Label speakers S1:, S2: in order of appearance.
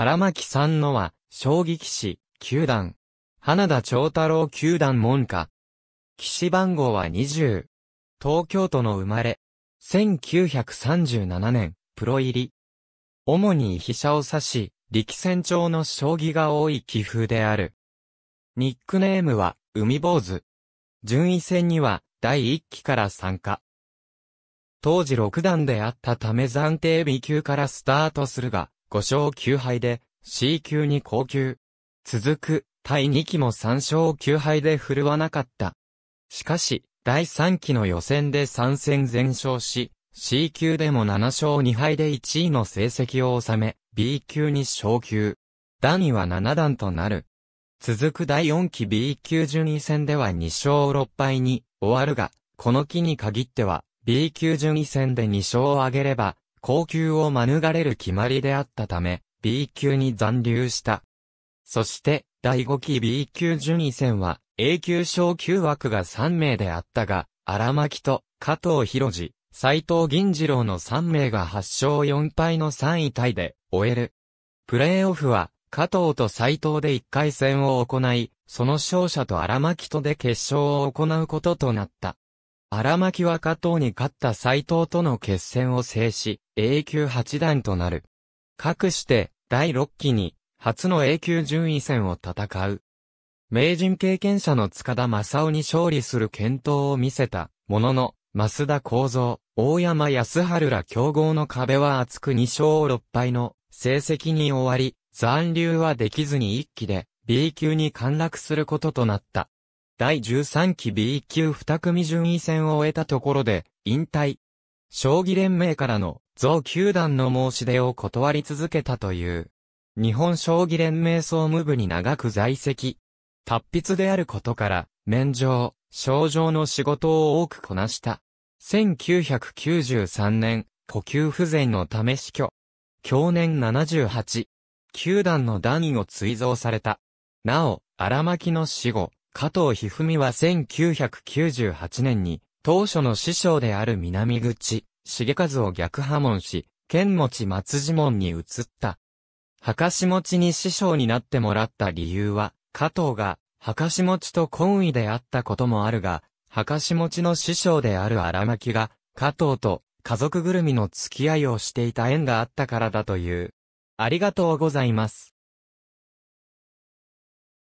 S1: 荒牧さんのは、将棋騎士、球団。花田長太郎球団門下。騎士番号は20。東京都の生まれ。1937年、プロ入り。主に飛車を指し、力戦調の将棋が多い棋風である。ニックネームは、海坊主。順位戦には、第1期から参加。当時6段であったため暫定 B 級からスタートするが、5勝9敗で C 級に降級。続く、第2期も3勝9敗で振るわなかった。しかし、第3期の予選で3戦全勝し、C 級でも7勝2敗で1位の成績を収め、B 級に昇級。段位は7段となる。続く第4期 B 級順位戦では2勝6敗に終わるが、この期に限っては B 級順位戦で2勝を挙げれば高級を免れる決まりであったため、B 級に残留した。そして、第5期 B 級順位戦は、A 級昇級枠が3名であったが、荒牧と加藤博二、斎藤銀次郎の3名が8勝4敗の3位タイで終える。プレーオフは、加藤と斎藤で1回戦を行い、その勝者と荒牧とで決勝を行うこととなった。荒牧若党に勝った斎藤との決戦を制し、A 級八段となる。かくして、第6期に、初の A 級順位戦を戦う。名人経験者の塚田正夫に勝利する検討を見せた、ものの、増田幸三、大山康春ら強豪の壁は厚く2勝6敗の成績に終わり、残留はできずに1期で B 級に陥落することとなった。第13期 B 級2組順位戦を終えたところで、引退。将棋連盟からの、増球団の申し出を断り続けたという。日本将棋連盟総務部に長く在籍。達筆であることから、免状、症状の仕事を多くこなした。1993年、呼吸不全のため死去。去年78、球団の段位を追贈された。なお、荒巻の死後、加藤一二三は1998年に、当初の師匠である南口、重和を逆破門し、剣持松次門に移った。博士持ちに師匠になってもらった理由は、加藤が、博士持ちと懇意であったこともあるが、博士持ちの師匠である荒巻が、加藤と家族ぐるみの付き合いをしていた縁があったからだという。ありがとうございます。